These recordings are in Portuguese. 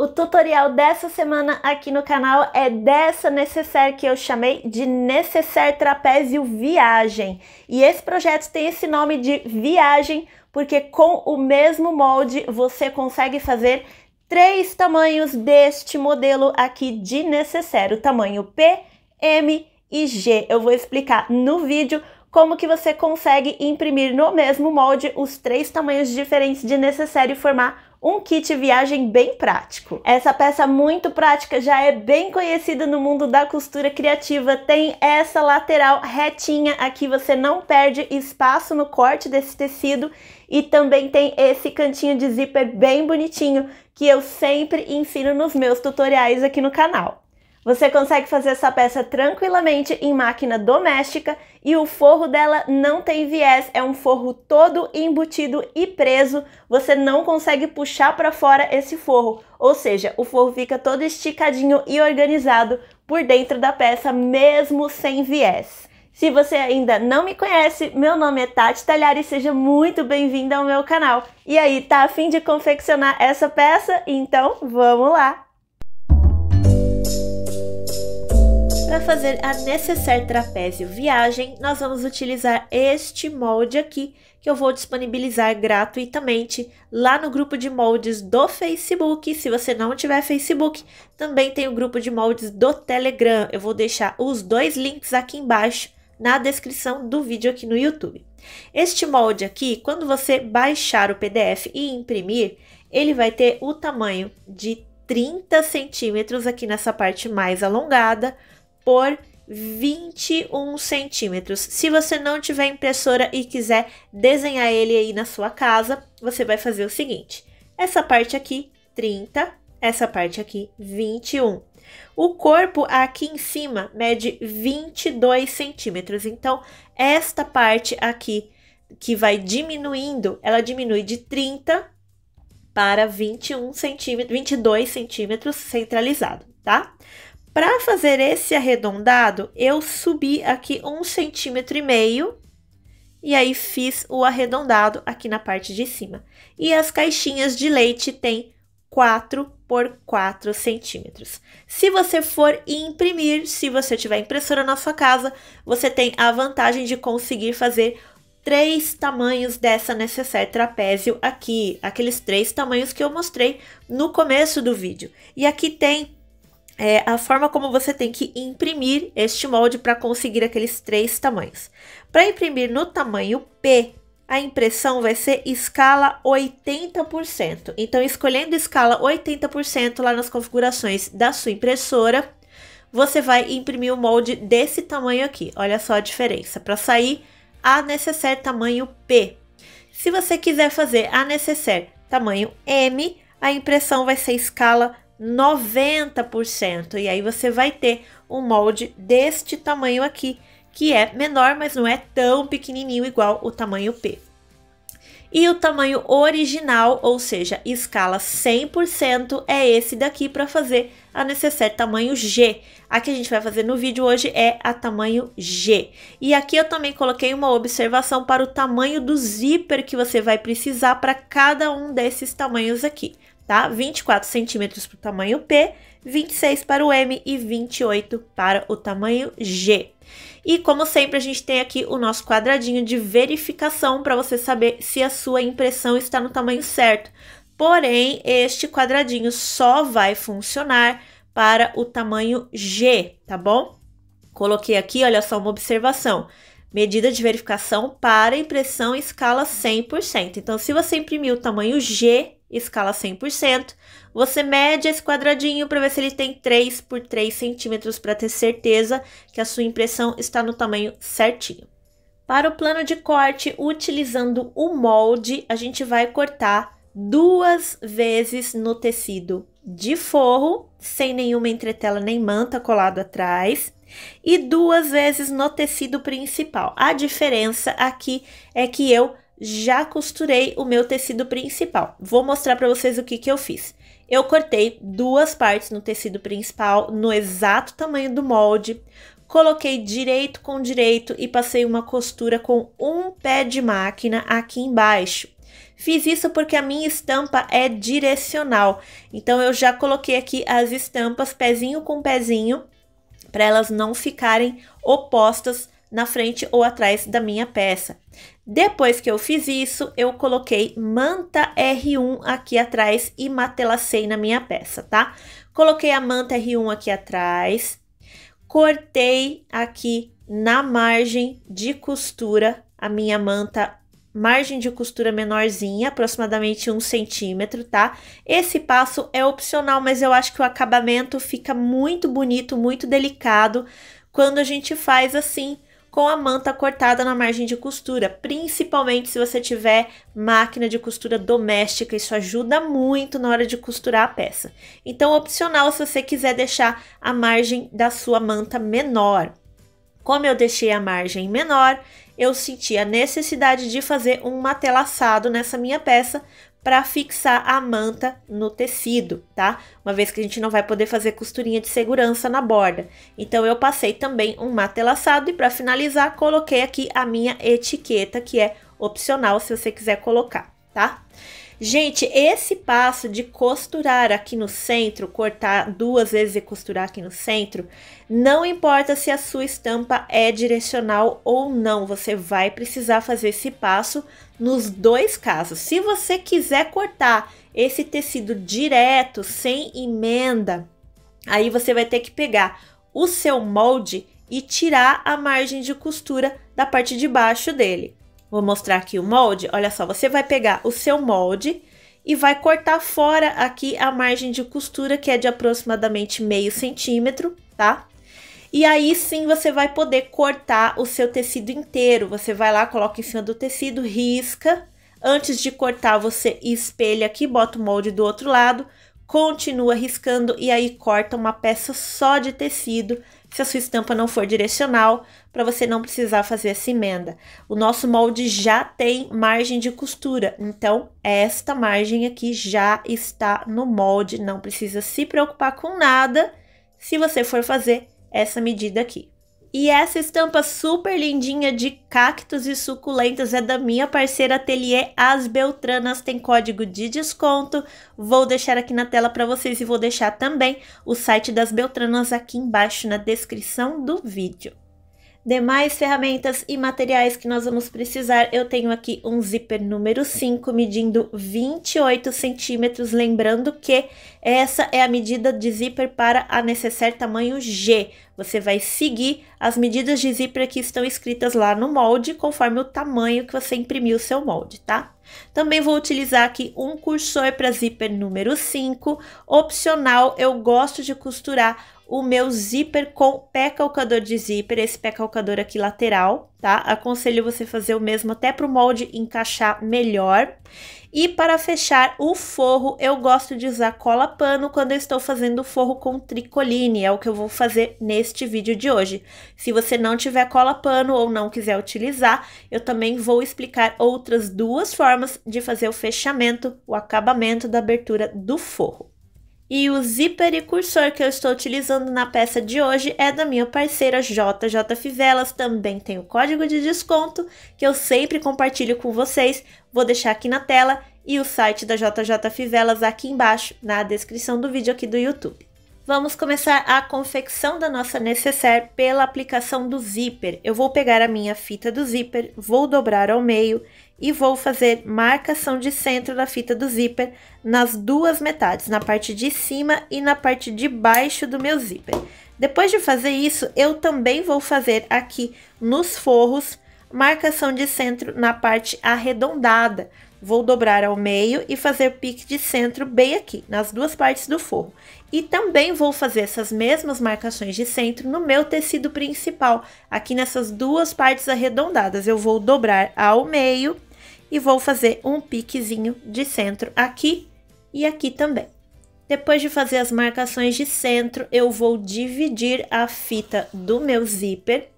O tutorial dessa semana aqui no canal é dessa necessaire que eu chamei de necessaire trapézio viagem. E esse projeto tem esse nome de viagem porque com o mesmo molde você consegue fazer três tamanhos deste modelo aqui de necessaire, o tamanho P, M e G. Eu vou explicar no vídeo como que você consegue imprimir no mesmo molde os três tamanhos diferentes de necessário e formar um kit viagem bem prático. Essa peça muito prática já é bem conhecida no mundo da costura criativa, tem essa lateral retinha aqui, você não perde espaço no corte desse tecido e também tem esse cantinho de zíper bem bonitinho que eu sempre ensino nos meus tutoriais aqui no canal. Você consegue fazer essa peça tranquilamente em máquina doméstica e o forro dela não tem viés, é um forro todo embutido e preso. Você não consegue puxar para fora esse forro, ou seja, o forro fica todo esticadinho e organizado por dentro da peça, mesmo sem viés. Se você ainda não me conhece, meu nome é Tati Talhari, seja muito bem-vinda ao meu canal. E aí, tá afim de confeccionar essa peça? Então, vamos lá! Para fazer a necessaire trapézio viagem, nós vamos utilizar este molde aqui, que eu vou disponibilizar gratuitamente lá no grupo de moldes do Facebook. Se você não tiver Facebook, também tem o grupo de moldes do Telegram. Eu vou deixar os dois links aqui embaixo na descrição do vídeo aqui no YouTube. Este molde aqui, quando você baixar o PDF e imprimir, ele vai ter o tamanho de 30 centímetros aqui nessa parte mais alongada, por 21 centímetros. Se você não tiver impressora e quiser desenhar ele aí na sua casa, você vai fazer o seguinte: essa parte aqui 30, essa parte aqui 21. O corpo aqui em cima mede 22 centímetros, então esta parte aqui que vai diminuindo, ela diminui de 30 para 21 centímetros, 22 centímetros centralizado, tá? Para fazer esse arredondado, eu subi aqui um centímetro e meio e aí fiz o arredondado aqui na parte de cima. E as caixinhas de leite têm 4 por 4 centímetros. Se você for imprimir, se você tiver impressora na sua casa, você tem a vantagem de conseguir fazer três tamanhos dessa necessaire trapézio aqui, aqueles três tamanhos que eu mostrei no começo do vídeo. E aqui tem é a forma como você tem que imprimir este molde para conseguir aqueles três tamanhos. Para imprimir no tamanho P, a impressão vai ser escala 80%. Então, escolhendo escala 80% lá nas configurações da sua impressora, você vai imprimir o molde desse tamanho aqui. Olha só a diferença. Para sair a necessaire tamanho P. Se você quiser fazer a necessaire tamanho M, a impressão vai ser escala 90%. E aí você vai ter um molde deste tamanho aqui, que é menor, mas não é tão pequenininho igual o tamanho P. E o tamanho original, ou seja, escala 100%, é esse daqui para fazer a necessária tamanho G. A que a gente vai fazer no vídeo hoje é a tamanho G. E aqui eu também coloquei uma observação para o tamanho do zíper que você vai precisar para cada um desses tamanhos aqui tá? 24 centímetros para o tamanho P, 26 para o M e 28 para o tamanho G. E como sempre, a gente tem aqui o nosso quadradinho de verificação para você saber se a sua impressão está no tamanho certo. Porém, este quadradinho só vai funcionar para o tamanho G, tá bom? Coloquei aqui, olha só, uma observação. Medida de verificação para impressão escala 100%. Então, se você imprimir o tamanho G, escala 100%, você mede esse quadradinho para ver se ele tem 3 por 3 centímetros para ter certeza que a sua impressão está no tamanho certinho. Para o plano de corte, utilizando o molde, a gente vai cortar duas vezes no tecido de forro, sem nenhuma entretela nem manta colado atrás, e duas vezes no tecido principal. A diferença aqui é que eu já costurei o meu tecido principal. Vou mostrar para vocês o que, que eu fiz. Eu cortei duas partes no tecido principal, no exato tamanho do molde, coloquei direito com direito e passei uma costura com um pé de máquina aqui embaixo. Fiz isso porque a minha estampa é direcional, então eu já coloquei aqui as estampas pezinho com pezinho, para elas não ficarem opostas na frente ou atrás da minha peça. Depois que eu fiz isso, eu coloquei manta R1 aqui atrás e matelacei na minha peça, tá? Coloquei a manta R1 aqui atrás, cortei aqui na margem de costura a minha manta margem de costura menorzinha, aproximadamente um centímetro, tá? Esse passo é opcional, mas eu acho que o acabamento fica muito bonito, muito delicado quando a gente faz assim, com a manta cortada na margem de costura, principalmente se você tiver máquina de costura doméstica, isso ajuda muito na hora de costurar a peça. Então, opcional se você quiser deixar a margem da sua manta menor. Como eu deixei a margem menor, eu senti a necessidade de fazer um matelaçado nessa minha peça, para fixar a manta no tecido, tá? Uma vez que a gente não vai poder fazer costurinha de segurança na borda. Então, eu passei também um matelaçado e para finalizar, coloquei aqui a minha etiqueta, que é opcional se você quiser colocar, tá? Tá? Gente, esse passo de costurar aqui no centro, cortar duas vezes e costurar aqui no centro, não importa se a sua estampa é direcional ou não, você vai precisar fazer esse passo nos dois casos. Se você quiser cortar esse tecido direto, sem emenda, aí você vai ter que pegar o seu molde e tirar a margem de costura da parte de baixo dele. Vou mostrar aqui o molde. Olha só, você vai pegar o seu molde e vai cortar fora aqui a margem de costura, que é de aproximadamente meio centímetro, tá? E aí sim você vai poder cortar o seu tecido inteiro. Você vai lá, coloca em cima do tecido, risca. Antes de cortar, você espelha aqui, bota o molde do outro lado, continua riscando e aí corta uma peça só de tecido se a sua estampa não for direcional, para você não precisar fazer essa emenda. O nosso molde já tem margem de costura, então esta margem aqui já está no molde, não precisa se preocupar com nada se você for fazer essa medida aqui. E essa estampa super lindinha de cactos e suculentas é da minha parceira Atelier As Beltranas, tem código de desconto. Vou deixar aqui na tela para vocês e vou deixar também o site das Beltranas aqui embaixo na descrição do vídeo. Demais ferramentas e materiais que nós vamos precisar, eu tenho aqui um zíper número 5, medindo 28 centímetros, lembrando que essa é a medida de zíper para a necessaire tamanho G. Você vai seguir as medidas de zíper que estão escritas lá no molde, conforme o tamanho que você imprimiu o seu molde, tá? Também vou utilizar aqui um cursor para zíper número 5, opcional, eu gosto de costurar o meu zíper com pé calcador de zíper, esse pé calcador aqui lateral, tá? Aconselho você fazer o mesmo até para o molde encaixar melhor. E para fechar o forro, eu gosto de usar cola pano quando eu estou fazendo forro com tricoline, é o que eu vou fazer neste vídeo de hoje. Se você não tiver cola pano ou não quiser utilizar, eu também vou explicar outras duas formas de fazer o fechamento, o acabamento da abertura do forro. E o zíper e cursor que eu estou utilizando na peça de hoje é da minha parceira JJ Fivelas, também tem o código de desconto que eu sempre compartilho com vocês, vou deixar aqui na tela e o site da JJ Fivelas aqui embaixo na descrição do vídeo aqui do YouTube. Vamos começar a confecção da nossa necessaire pela aplicação do zíper. Eu vou pegar a minha fita do zíper, vou dobrar ao meio e vou fazer marcação de centro da fita do zíper nas duas metades, na parte de cima e na parte de baixo do meu zíper. Depois de fazer isso, eu também vou fazer aqui nos forros marcação de centro na parte arredondada. Vou dobrar ao meio e fazer pique de centro bem aqui, nas duas partes do forro. E também vou fazer essas mesmas marcações de centro no meu tecido principal, aqui nessas duas partes arredondadas. Eu vou dobrar ao meio e vou fazer um piquezinho de centro aqui e aqui também. Depois de fazer as marcações de centro, eu vou dividir a fita do meu zíper.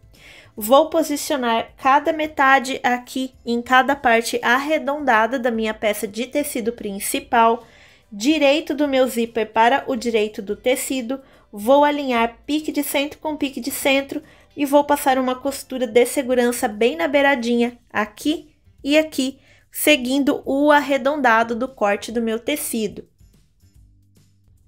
Vou posicionar cada metade aqui em cada parte arredondada da minha peça de tecido principal, direito do meu zíper para o direito do tecido, vou alinhar pique de centro com pique de centro e vou passar uma costura de segurança bem na beiradinha aqui e aqui, seguindo o arredondado do corte do meu tecido.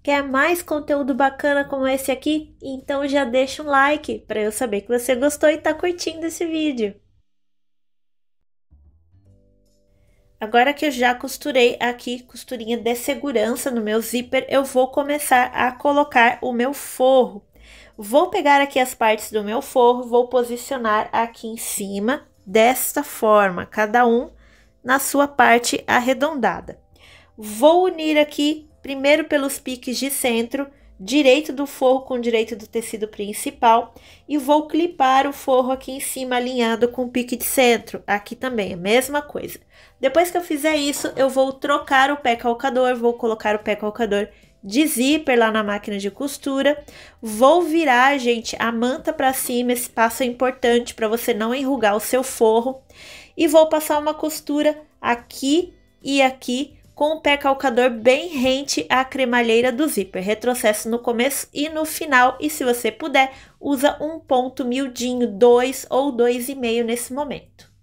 Quer mais conteúdo bacana como esse aqui? Então já deixa um like para eu saber que você gostou e está curtindo esse vídeo. Agora que eu já costurei aqui, costurinha de segurança no meu zíper, eu vou começar a colocar o meu forro. Vou pegar aqui as partes do meu forro, vou posicionar aqui em cima desta forma, cada um na sua parte arredondada. Vou unir aqui primeiro pelos piques de centro, direito do forro com direito do tecido principal e vou clipar o forro aqui em cima alinhado com o pique de centro, aqui também a mesma coisa. Depois que eu fizer isso, eu vou trocar o pé calcador, vou colocar o pé calcador de zíper lá na máquina de costura. Vou virar, gente, a manta para cima, esse passo é importante para você não enrugar o seu forro. E vou passar uma costura aqui e aqui com o pé calcador bem rente à cremalheira do zíper. Retrocesso no começo e no final, e se você puder, usa um ponto miudinho, dois ou dois e meio nesse momento.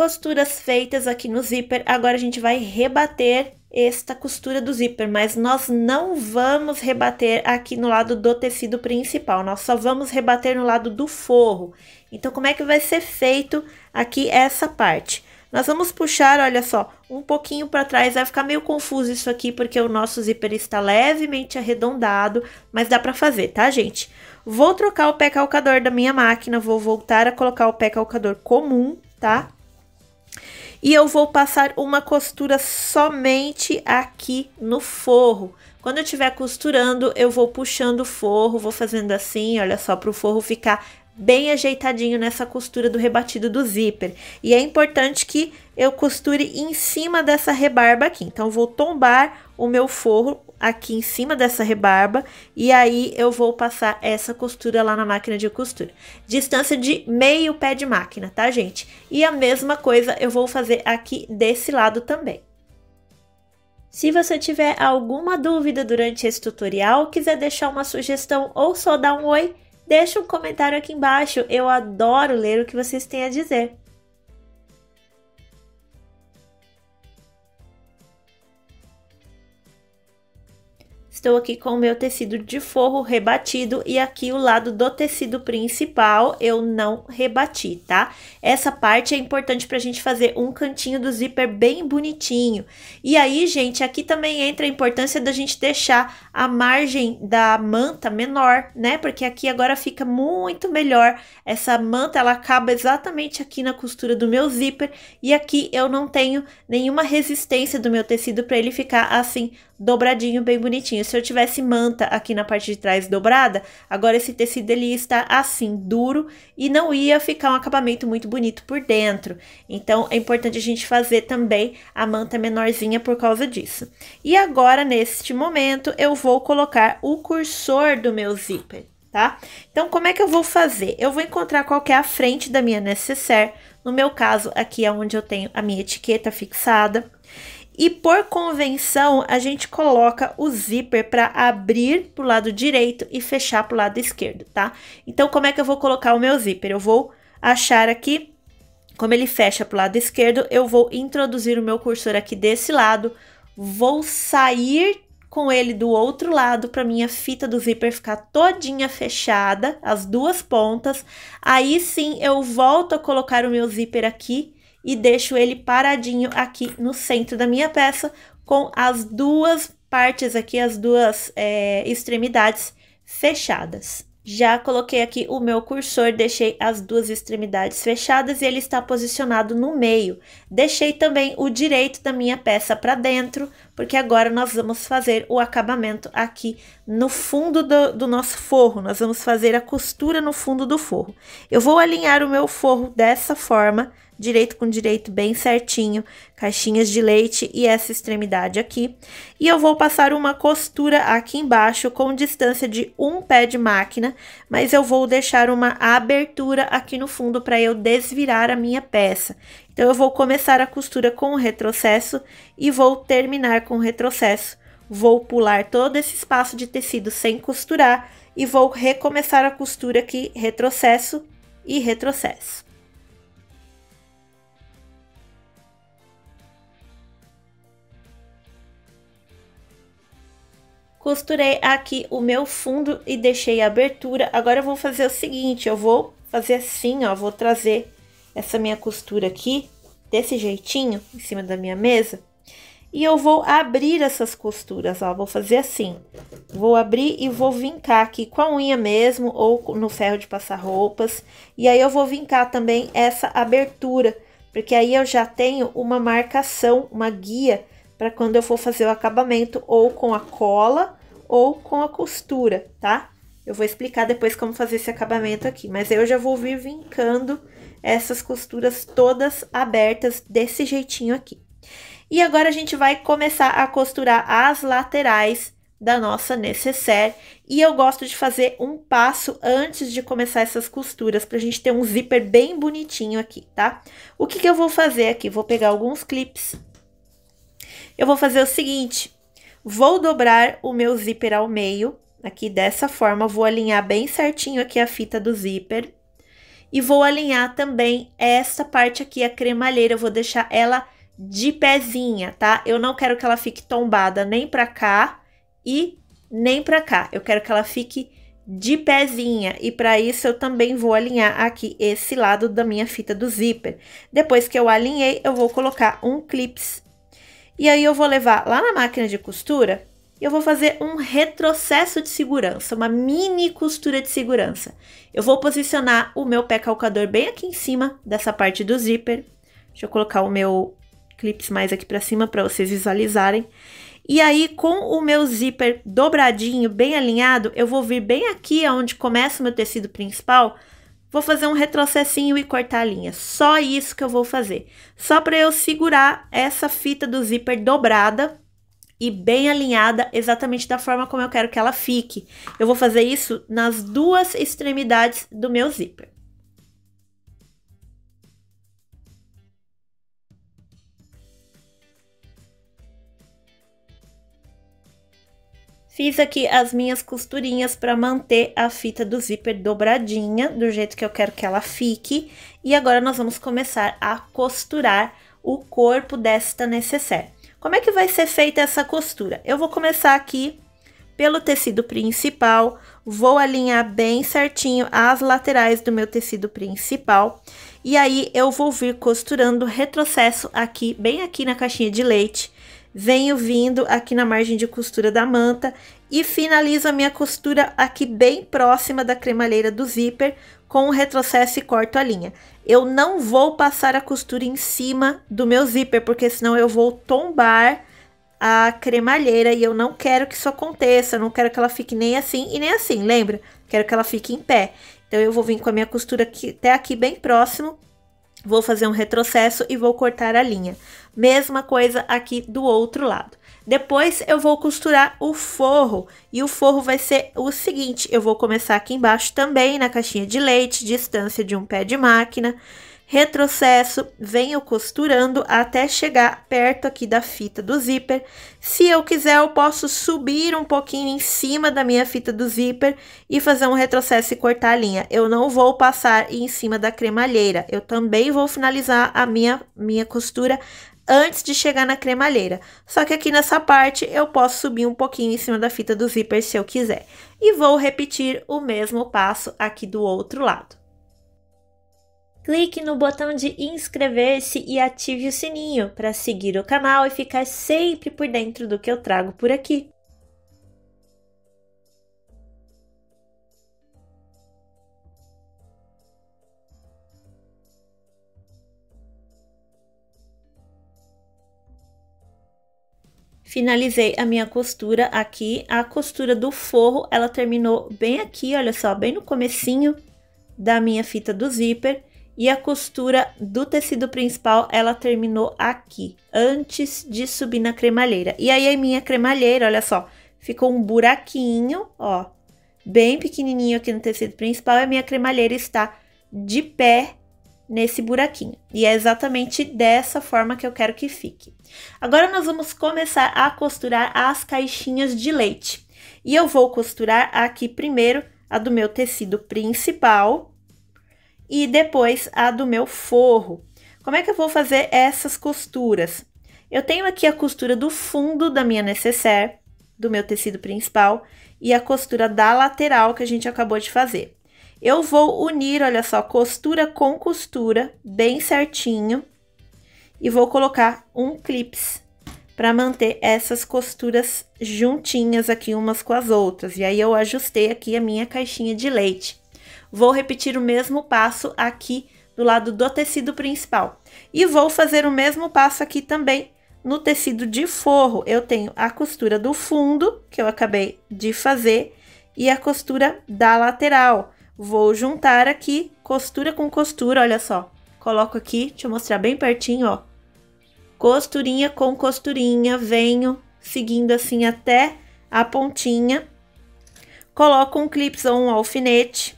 costuras feitas aqui no zíper. Agora a gente vai rebater esta costura do zíper, mas nós não vamos rebater aqui no lado do tecido principal, nós só vamos rebater no lado do forro. Então, como é que vai ser feito aqui essa parte? Nós vamos puxar, olha só, um pouquinho para trás, vai ficar meio confuso isso aqui, porque o nosso zíper está levemente arredondado, mas dá para fazer, tá, gente? Vou trocar o pé calcador da minha máquina, vou voltar a colocar o pé calcador comum, tá? E eu vou passar uma costura somente aqui no forro. Quando eu estiver costurando, eu vou puxando o forro, vou fazendo assim, olha só, para o forro ficar bem ajeitadinho nessa costura do rebatido do zíper. E é importante que eu costure em cima dessa rebarba aqui. Então, vou tombar o meu forro aqui em cima dessa rebarba e aí eu vou passar essa costura lá na máquina de costura. Distância de meio pé de máquina, tá, gente? E a mesma coisa eu vou fazer aqui desse lado também. Se você tiver alguma dúvida durante esse tutorial, quiser deixar uma sugestão ou só dar um oi, deixa um comentário aqui embaixo, eu adoro ler o que vocês têm a dizer. Estou aqui com o meu tecido de forro rebatido e aqui o lado do tecido principal eu não rebati, tá? Essa parte é importante pra gente fazer um cantinho do zíper bem bonitinho. E aí, gente, aqui também entra a importância da gente deixar a margem da manta menor, né? Porque aqui agora fica muito melhor. Essa manta, ela acaba exatamente aqui na costura do meu zíper e aqui eu não tenho nenhuma resistência do meu tecido pra ele ficar assim dobradinho, bem bonitinho se eu tivesse manta aqui na parte de trás dobrada, agora esse tecido ele está assim, duro, e não ia ficar um acabamento muito bonito por dentro. Então, é importante a gente fazer também a manta menorzinha por causa disso. E agora, neste momento, eu vou colocar o cursor do meu zíper, tá? Então, como é que eu vou fazer? Eu vou encontrar qual é a frente da minha necessaire, no meu caso, aqui é onde eu tenho a minha etiqueta fixada. E por convenção, a gente coloca o zíper para abrir para o lado direito e fechar para o lado esquerdo, tá? Então, como é que eu vou colocar o meu zíper? Eu vou achar aqui, como ele fecha para o lado esquerdo, eu vou introduzir o meu cursor aqui desse lado, vou sair com ele do outro lado para minha fita do zíper ficar todinha fechada, as duas pontas. Aí sim eu volto a colocar o meu zíper aqui e deixo ele paradinho aqui no centro da minha peça com as duas partes aqui, as duas é, extremidades fechadas. Já coloquei aqui o meu cursor, deixei as duas extremidades fechadas e ele está posicionado no meio. Deixei também o direito da minha peça para dentro, porque agora nós vamos fazer o acabamento aqui no fundo do, do, nosso forro. Nós vamos fazer a costura no fundo do forro. Eu vou alinhar o meu forro dessa forma, direito com direito bem certinho, caixinhas de leite e essa extremidade aqui. E eu vou passar uma costura aqui embaixo com distância de um pé de máquina, mas eu vou deixar uma abertura aqui no fundo para eu desvirar a minha peça. Então, eu vou começar a costura com o retrocesso e vou terminar com o retrocesso. Vou pular todo esse espaço de tecido sem costurar e vou recomeçar a costura aqui, retrocesso e retrocesso. Costurei aqui o meu fundo e deixei a abertura. Agora eu vou fazer o seguinte, eu vou fazer assim, ó, vou trazer essa minha costura aqui, desse jeitinho, em cima da minha mesa. E eu vou abrir essas costuras, ó, vou fazer assim. Vou abrir e vou vincar aqui com a unha mesmo, ou no ferro de passar roupas. E aí eu vou vincar também essa abertura, porque aí eu já tenho uma marcação, uma guia para quando eu for fazer o acabamento ou com a cola ou com a costura, tá? Eu vou explicar depois como fazer esse acabamento aqui, mas eu já vou vir vincando essas costuras todas abertas desse jeitinho aqui. E agora a gente vai começar a costurar as laterais da nossa necessaire. E eu gosto de fazer um passo antes de começar essas costuras, pra gente ter um zíper bem bonitinho aqui, tá? O que que eu vou fazer aqui? Vou pegar alguns clips eu vou fazer o seguinte: vou dobrar o meu zíper ao meio, aqui dessa forma, vou alinhar bem certinho aqui a fita do zíper. E vou alinhar também essa parte aqui, a cremalheira, eu vou deixar ela de pezinha, tá? Eu não quero que ela fique tombada nem pra cá e nem pra cá. Eu quero que ela fique de pezinha. E para isso, eu também vou alinhar aqui esse lado da minha fita do zíper. Depois que eu alinhei, eu vou colocar um clips e aí eu vou levar lá na máquina de costura e eu vou fazer um retrocesso de segurança, uma mini costura de segurança. Eu vou posicionar o meu pé calcador bem aqui em cima dessa parte do zíper. Deixa eu colocar o meu clips mais aqui para cima para vocês visualizarem. E aí, com o meu zíper dobradinho, bem alinhado, eu vou vir bem aqui aonde começa o meu tecido principal Vou fazer um retrocessinho e cortar a linha. Só isso que eu vou fazer. Só para eu segurar essa fita do zíper dobrada e bem alinhada, exatamente da forma como eu quero que ela fique. Eu vou fazer isso nas duas extremidades do meu zíper. Fiz aqui as minhas costurinhas para manter a fita do zíper dobradinha, do jeito que eu quero que ela fique. E agora nós vamos começar a costurar o corpo desta necessaire. Como é que vai ser feita essa costura? Eu vou começar aqui pelo tecido principal, vou alinhar bem certinho as laterais do meu tecido principal. E aí, eu vou vir costurando retrocesso aqui, bem aqui na caixinha de leite, venho vindo aqui na margem de costura da manta e finalizo a minha costura aqui bem próxima da cremalheira do zíper com o retrocesso e corto a linha. Eu não vou passar a costura em cima do meu zíper, porque senão eu vou tombar a cremalheira e eu não quero que isso aconteça, eu não quero que ela fique nem assim e nem assim, lembra? Quero que ela fique em pé. Então, eu vou vir com a minha costura aqui, até aqui bem próximo Vou fazer um retrocesso e vou cortar a linha. Mesma coisa aqui do outro lado. Depois eu vou costurar o forro e o forro vai ser o seguinte, eu vou começar aqui embaixo também na caixinha de leite, distância de um pé de máquina, retrocesso, venho costurando até chegar perto aqui da fita do zíper. Se eu quiser, eu posso subir um pouquinho em cima da minha fita do zíper e fazer um retrocesso e cortar a linha. Eu não vou passar em cima da cremalheira, eu também vou finalizar a minha, minha costura antes de chegar na cremalheira. Só que aqui nessa parte eu posso subir um pouquinho em cima da fita do zíper se eu quiser. E vou repetir o mesmo passo aqui do outro lado. Clique no botão de inscrever-se e ative o sininho para seguir o canal e ficar sempre por dentro do que eu trago por aqui. Finalizei a minha costura aqui, a costura do forro, ela terminou bem aqui, olha só, bem no comecinho da minha fita do zíper. E a costura do tecido principal, ela terminou aqui, antes de subir na cremalheira. E aí, a minha cremalheira, olha só, ficou um buraquinho, ó, bem pequenininho aqui no tecido principal. E a minha cremalheira está de pé nesse buraquinho. E é exatamente dessa forma que eu quero que fique. Agora nós vamos começar a costurar as caixinhas de leite. E eu vou costurar aqui primeiro a do meu tecido principal, e depois a do meu forro. Como é que eu vou fazer essas costuras? Eu tenho aqui a costura do fundo da minha necessaire, do meu tecido principal, e a costura da lateral que a gente acabou de fazer. Eu vou unir, olha só, costura com costura, bem certinho, e vou colocar um clips para manter essas costuras juntinhas aqui umas com as outras. E aí eu ajustei aqui a minha caixinha de leite vou repetir o mesmo passo aqui do lado do tecido principal. E vou fazer o mesmo passo aqui também no tecido de forro. Eu tenho a costura do fundo, que eu acabei de fazer, e a costura da lateral. Vou juntar aqui, costura com costura, olha só. Coloco aqui, deixa eu mostrar bem pertinho, ó. Costurinha com costurinha, venho seguindo assim até a pontinha. Coloco um clips ou um alfinete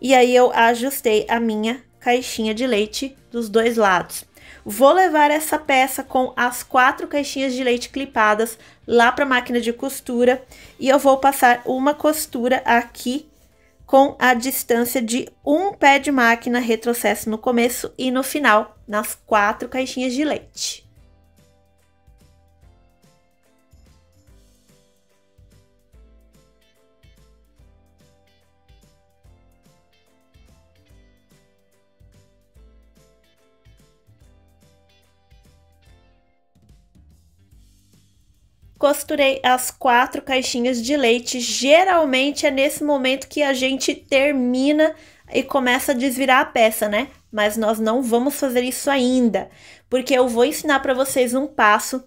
e aí eu ajustei a minha caixinha de leite dos dois lados. Vou levar essa peça com as quatro caixinhas de leite clipadas lá para a máquina de costura e eu vou passar uma costura aqui com a distância de um pé de máquina retrocesso no começo e no final, nas quatro caixinhas de leite. costurei as quatro caixinhas de leite. Geralmente é nesse momento que a gente termina e começa a desvirar a peça, né? Mas nós não vamos fazer isso ainda, porque eu vou ensinar para vocês um passo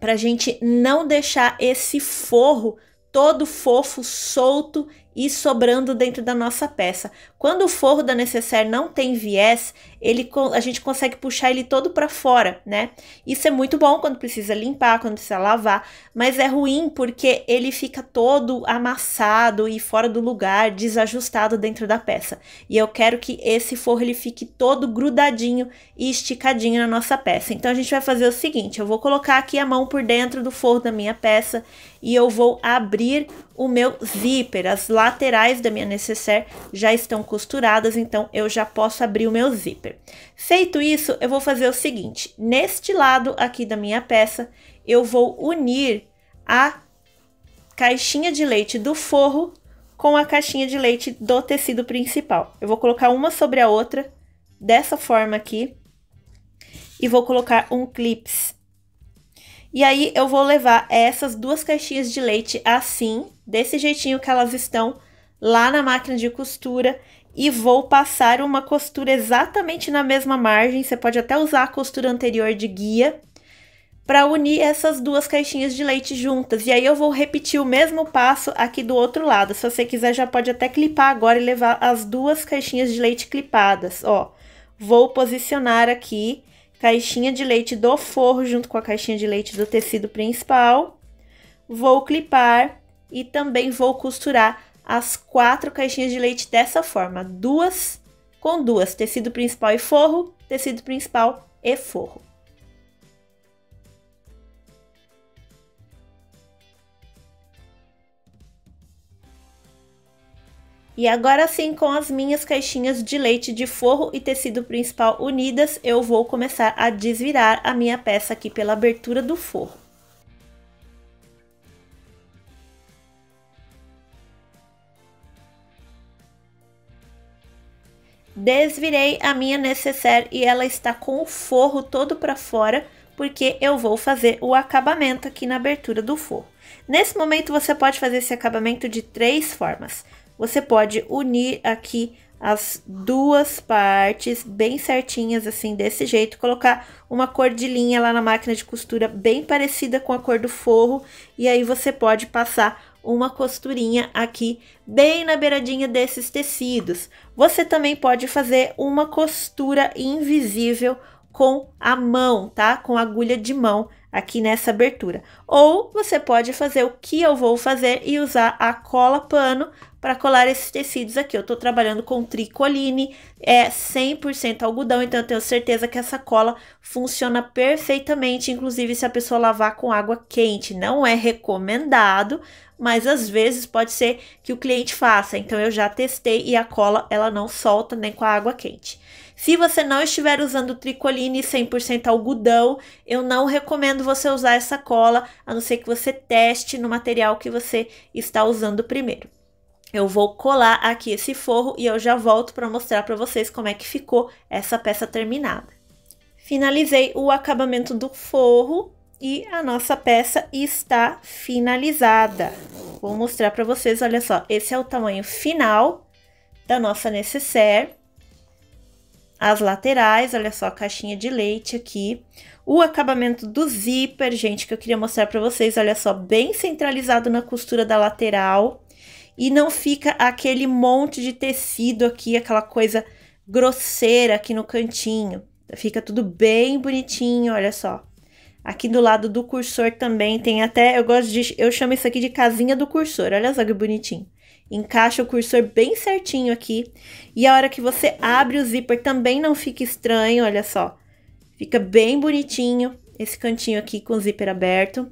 para a gente não deixar esse forro todo fofo, solto e sobrando dentro da nossa peça. Quando o forro da necessaire não tem viés, ele, a gente consegue puxar ele todo para fora, né? Isso é muito bom quando precisa limpar, quando precisa lavar, mas é ruim porque ele fica todo amassado e fora do lugar, desajustado dentro da peça. E eu quero que esse forro ele fique todo grudadinho e esticadinho na nossa peça. Então a gente vai fazer o seguinte, eu vou colocar aqui a mão por dentro do forro da minha peça e eu vou abrir o meu zíper. As laterais da minha necessaire já estão costuradas, então eu já posso abrir o meu zíper. Feito isso, eu vou fazer o seguinte. Neste lado aqui da minha peça, eu vou unir a caixinha de leite do forro com a caixinha de leite do tecido principal. Eu vou colocar uma sobre a outra, dessa forma aqui, e vou colocar um clips e aí eu vou levar essas duas caixinhas de leite assim, desse jeitinho que elas estão lá na máquina de costura e vou passar uma costura exatamente na mesma margem, você pode até usar a costura anterior de guia, para unir essas duas caixinhas de leite juntas. E aí eu vou repetir o mesmo passo aqui do outro lado. Se você quiser, já pode até clipar agora e levar as duas caixinhas de leite clipadas, ó. Vou posicionar aqui caixinha de leite do forro junto com a caixinha de leite do tecido principal. Vou clipar e também vou costurar as quatro caixinhas de leite dessa forma, duas com duas, tecido principal e forro, tecido principal e forro. E agora sim, com as minhas caixinhas de leite de forro e tecido principal unidas, eu vou começar a desvirar a minha peça aqui pela abertura do forro. Desvirei a minha necessaire e ela está com o forro todo para fora, porque eu vou fazer o acabamento aqui na abertura do forro. Nesse momento, você pode fazer esse acabamento de três formas você pode unir aqui as duas partes bem certinhas assim desse jeito, colocar uma cor de linha lá na máquina de costura bem parecida com a cor do forro e aí você pode passar uma costurinha aqui bem na beiradinha desses tecidos. Você também pode fazer uma costura invisível com a mão, tá? Com agulha de mão aqui nessa abertura. Ou você pode fazer o que eu vou fazer e usar a cola pano para colar esses tecidos aqui. Eu estou trabalhando com tricoline, é 100% algodão, então eu tenho certeza que essa cola funciona perfeitamente, inclusive se a pessoa lavar com água quente. Não é recomendado, mas às vezes pode ser que o cliente faça. Então eu já testei e a cola ela não solta nem com a água quente. Se você não estiver usando tricoline 100% algodão, eu não recomendo você usar essa cola a não ser que você teste no material que você está usando primeiro. Eu vou colar aqui esse forro e eu já volto para mostrar para vocês como é que ficou essa peça terminada. Finalizei o acabamento do forro e a nossa peça está finalizada. Vou mostrar para vocês, olha só, esse é o tamanho final da nossa necessaire. As laterais, olha só, a caixinha de leite aqui. O acabamento do zíper, gente, que eu queria mostrar para vocês, olha só, bem centralizado na costura da lateral. E não fica aquele monte de tecido aqui, aquela coisa grosseira aqui no cantinho. Fica tudo bem bonitinho, olha só. Aqui do lado do cursor também tem até, eu gosto de, eu chamo isso aqui de casinha do cursor, olha só que bonitinho. Encaixa o cursor bem certinho aqui. E a hora que você abre o zíper também não fica estranho, olha só. Fica bem bonitinho esse cantinho aqui com o zíper aberto.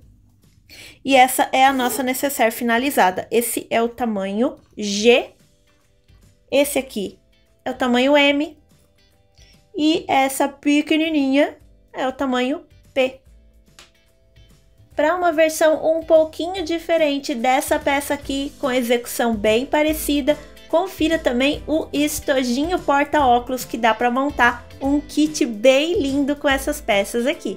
E essa é a nossa necessaire finalizada. Esse é o tamanho G. Esse aqui é o tamanho M. E essa pequenininha é o tamanho P. Para uma versão um pouquinho diferente dessa peça aqui, com execução bem parecida, confira também o estojinho porta-óculos que dá para montar um kit bem lindo com essas peças aqui.